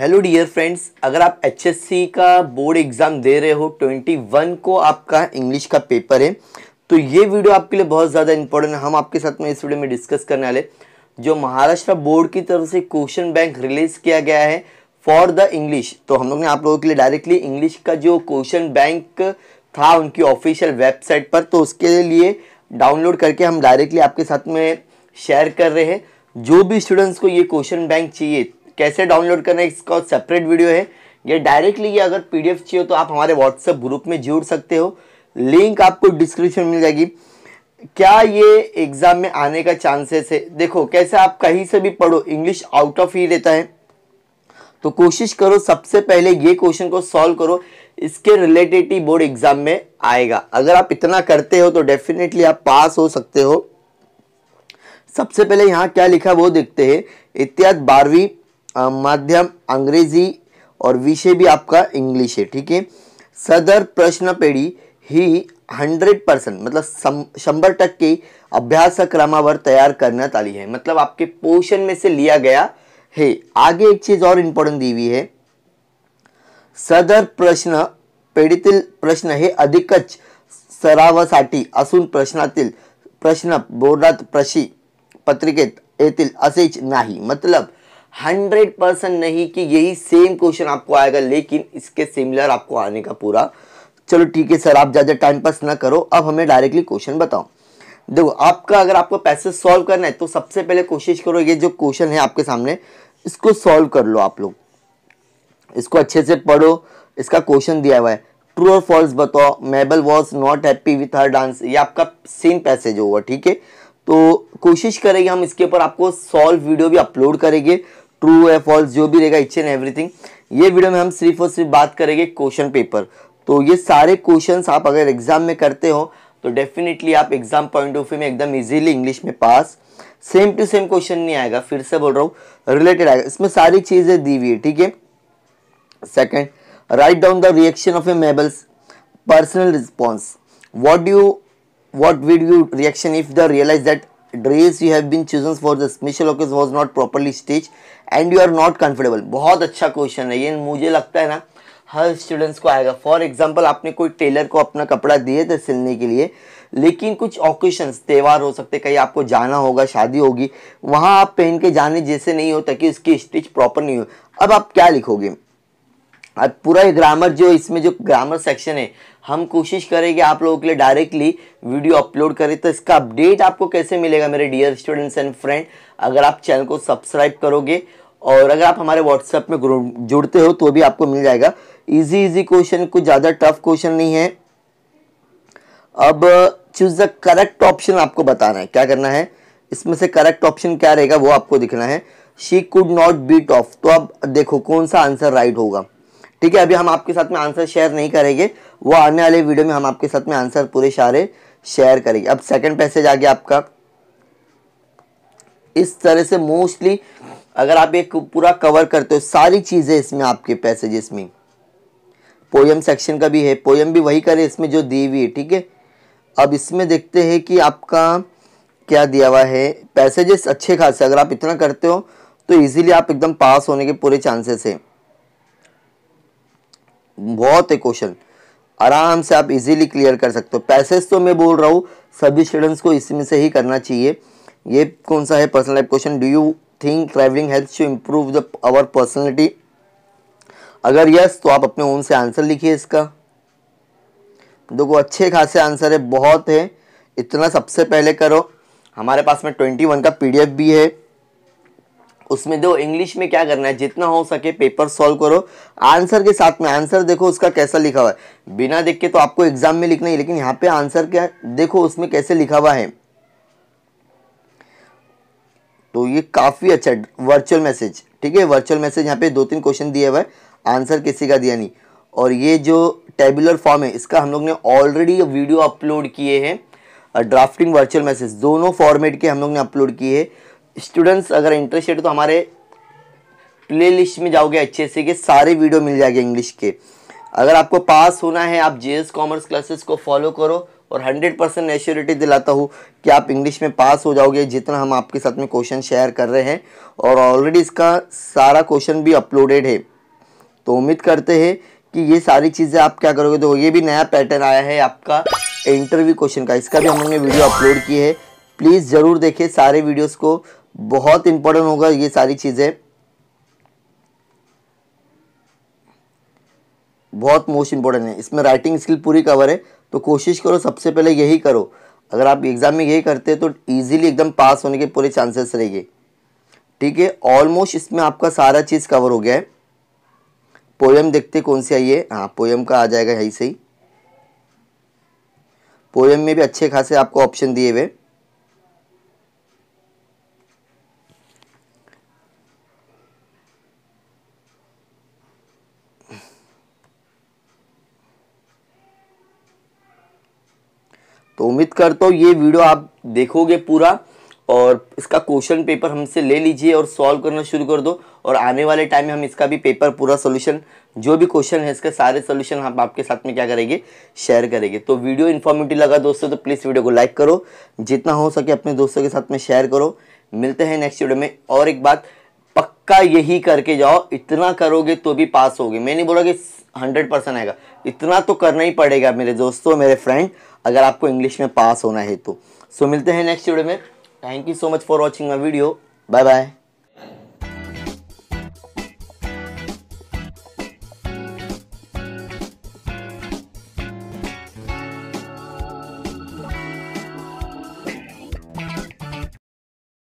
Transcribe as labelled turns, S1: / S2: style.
S1: hello dear friends अगर आप HSC का बोर्ड एग्ज़ाम दे रहे हो 21 को आपका इंग्लिश का पेपर है तो ये वीडियो आपके लिए बहुत ज़्यादा इंपॉर्टेंट है हम आपके साथ में इस वीडियो में डिस्कस करने वाले जो महाराष्ट्र बोर्ड की तरफ से क्वेश्चन बैंक रिलीज़ किया गया है फॉर द इंग्लिश तो हम लोग ने आप लोगों के लिए डायरेक्टली इंग्लिश का जो क्वेश्चन बैंक था उनकी ऑफिशियल वेबसाइट पर तो उसके लिए डाउनलोड करके हम डायरेक्टली आपके साथ में शेयर कर रहे हैं जो भी स्टूडेंट्स को ये क्वेश्चन बैंक चाहिए कैसे डाउनलोड करना है इसका सेपरेट वीडियो है ये डायरेक्टली ये अगर पीडीएफ चाहिए तो आप हमारे व्हाट्सएप ग्रुप में जुड़ सकते हो लिंक आपको डिस्क्रिप्शन मिल जाएगी क्या ये एग्ज़ाम में आने का चांसेस है देखो कैसे आप कहीं से भी पढ़ो इंग्लिश आउट ऑफ ही रहता है तो कोशिश करो सबसे पहले ये क्वेश्चन को सॉल्व करो इसके रिलेटेड ही बोर्ड एग्ज़ाम में आएगा अगर आप इतना करते हो तो डेफिनेटली आप पास हो सकते हो सबसे पहले यहाँ क्या लिखा वो देखते हैं इत्यादि बारहवीं माध्यम अंग्रेजी और विषय भी आपका इंग्लिश है ठीक है सदर प्रश्न पेढी ही हंड्रेड परसेंट मतलब शंभर टक्के क्रमावर तैयार करना ताली है मतलब आपके पोर्शन में से लिया गया है आगे एक चीज और इंपॉर्टेंट दी हुई है सदर प्रश्न पेढीतील प्रश्न है अधिकच सरावासाठी असून प्रश्नातील प्रश्न बोर्डात प्रशी पत्रिकेत येतील असेच नाही मतलब हंड्रेड परसेंट नहीं कि यही सेम क्वेश्चन आपको आएगा लेकिन इसके सिमिलर आपको आने का पूरा चलो ठीक है सर आप ज़्यादा टाइम पास ना करो अब हमें डायरेक्टली क्वेश्चन बताओ देखो आपका अगर आपको पैसे सॉल्व करना है तो सबसे पहले कोशिश करो ये जो क्वेश्चन है आपके सामने इसको सॉल्व कर लो आप लोग इसको अच्छे से पढ़ो इसका क्वेश्चन दिया हुआ है ट्रू और फॉल्स बताओ Mabel was not happy with her dance ये आपका सेम पैसेज होगा ठीक है तो कोशिश करेंगे हम इसके ऊपर आपको सॉल्व वीडियो भी अपलोड करेंगे ट्रू है फॉल्स जो भी रहेगा इच एंड एवरीथिंग ये वीडियो में हम सिर्फ और सिर्फ बात करेंगे क्वेश्चन पेपर तो ये सारे क्वेश्चन आप अगर एग्जाम में करते हो तो डेफिनेटली आप एग्जाम पॉइंट ऑफ व्यू में एकदम इजीली इंग्लिश में pass same to same question नहीं आएगा फिर से बोल रहा हूँ रिलेटेड आएगा इसमें सारी चीज़ें दी हुई है ठीक है second right down the reaction of a Mabel's personal response what you what would you reaction if the realise that dress you have been chosen for the special occasion was not properly stitch and you are not comfortable बहुत अच्छा question है ये मुझे लगता है ना हर students को आएगा फॉर एग्जाम्पल आपने कोई टेलर को अपना कपड़ा दिए थे सिलने के लिए लेकिन कुछ ऑकेशन त्यौहार हो सकते कहीं आपको जाना होगा शादी होगी वहाँ आप पहन के जाने जैसे नहीं हो ताकि उसकी स्टिच प्रॉपर नहीं हो अब आप क्या लिखोगे आज पूरा ये ग्रामर जो इसमें जो ग्रामर सेक्शन है हम कोशिश करें कि आप लोगों के लिए डायरेक्टली वीडियो अपलोड करें तो इसका अपडेट आपको कैसे मिलेगा मेरे डियर स्टूडेंट्स एंड फ्रेंड अगर आप चैनल को सब्सक्राइब करोगे और अगर आप हमारे व्हाट्सएप में जुड़ते हो तो भी आपको मिल जाएगा इजी इजी क्वेश्चन कुछ ज़्यादा टफ क्वेश्चन नहीं है अब चूज द करेक्ट ऑप्शन आपको बताना है क्या करना है इसमें से करेक्ट ऑप्शन क्या रहेगा वो आपको दिखना है she could not beat off तो अब देखो कौन सा आंसर राइट होगा ठीक है अभी हम आपके साथ में आंसर शेयर नहीं करेंगे वो आने वाले वीडियो में हम आपके साथ में आंसर पूरे सारे शेयर करेंगे अब सेकंड पैसेज आ गया आपका इस तरह से मोस्टली अगर आप एक पूरा कवर करते हो सारी चीज़ें इसमें आपके पैसेजेस में पोयम सेक्शन का भी है पोयम भी वही करे इसमें जो दी हुई है ठीक है अब इसमें देखते हैं कि आपका क्या दिया हुआ है पैसेजेस अच्छे खासे अगर आप इतना करते हो तो इजीली आप एकदम पास होने के पूरे चांसेस हैं बहुत है क्वेश्चन आराम से आप इजीली क्लियर कर सकते हो पैसेज तो मैं बोल रहा हूँ सभी स्टूडेंट्स को इसमें से ही करना चाहिए ये कौन सा है personal life question do you think travelling health to improve the our personality अगर यस तो आप अपने ओन से आंसर लिखिए इसका देखो अच्छे खासे आंसर है बहुत है इतना सबसे पहले करो हमारे पास में ट्वेंटी वन का पीडीएफ भी है उसमें दो इंग्लिश में क्या करना है जितना हो सके पेपर सॉल्व करो आंसर के साथ में आंसर देखो उसका कैसा लिखा हुआ है बिना देख के तो आपको एग्जाम में लिखना ही लेकिन यहाँ पे आंसर क्या देखो उसमें कैसे लिखा हुआ है तो ये काफ़ी अच्छा वर्चुअल मैसेज ठीक है वर्चुअल मैसेज यहाँ पे दो तीन क्वेश्चन दिए हुआ है आंसर किसी का दिया नहीं और ये जो टेबुलर फॉर्म है इसका हम लोग ने ऑलरेडी वीडियो अपलोड किए हैं ड्राफ्टिंग वर्चुअल मैसेज दोनों फॉर्मेट के हम लोग ने अपलोड किए हैं स्टूडेंट्स अगर इंटरेस्टेड तो हमारे प्लेलिस्ट में जाओगे अच्छे से कि सारे वीडियो मिल जाएंगे इंग्लिश के अगर आपको पास होना है आप जे कॉमर्स क्लासेस को फॉलो करो और 100 परसेंट एश्योरिटी दिलाता हूँ कि आप इंग्लिश में पास हो जाओगे जितना हम आपके साथ में क्वेश्चन शेयर कर रहे हैं और ऑलरेडी इसका सारा क्वेश्चन भी अपलोडेड है तो उम्मीद करते हैं कि ये सारी चीज़ें आप क्या करोगे तो ये भी नया पैटर्न आया है आपका इंटरव्यू क्वेश्चन का इसका भी हमने वीडियो अपलोड की है प्लीज़ ज़रूर देखें सारे वीडियोज़ को बहुत इंपॉर्टेंट होगा ये सारी चीज़ें बहुत मोस्ट इंपॉर्टेंट है इसमें राइटिंग स्किल पूरी कवर है तो कोशिश करो सबसे पहले यही करो अगर आप एग्ज़ाम में यही करते हैं तो ईजिली एकदम पास होने के पूरे चांसेस रहेंगे ठीक है ऑलमोस्ट इसमें आपका सारा चीज़ कवर हो गया है पोएम देखते कौन सी आई है हाँ पोएम का आ जाएगा यही सही पोएम में भी अच्छे खासे आपको ऑप्शन दिए हुए तो उम्मीद करता हूँ ये वीडियो आप देखोगे पूरा और इसका क्वेश्चन पेपर हमसे ले लीजिए और सॉल्व करना शुरू कर दो और आने वाले टाइम में हम इसका भी पेपर पूरा सोल्यूशन जो भी क्वेश्चन है इसके सारे सोल्यूशन हम आपके साथ में क्या करेंगे शेयर करेंगे तो वीडियो इन्फॉर्मेटिव लगा दोस्तों तो प्लीज़ वीडियो को लाइक करो जितना हो सके अपने दोस्तों के साथ में शेयर करो मिलते हैं नेक्स्ट वीडियो में और एक बात पक्का यही करके जाओ इतना करोगे तो भी पास होगे मैं नहीं बोला कि हंड्रेड परसेंट आएगा इतना तो करना ही पड़ेगा मेरे दोस्तों मेरे फ्रेंड अगर आपको इंग्लिश में पास होना है तो सो so, मिलते हैं नेक्स्ट वीडियो में thank you so much for watching my video bye bye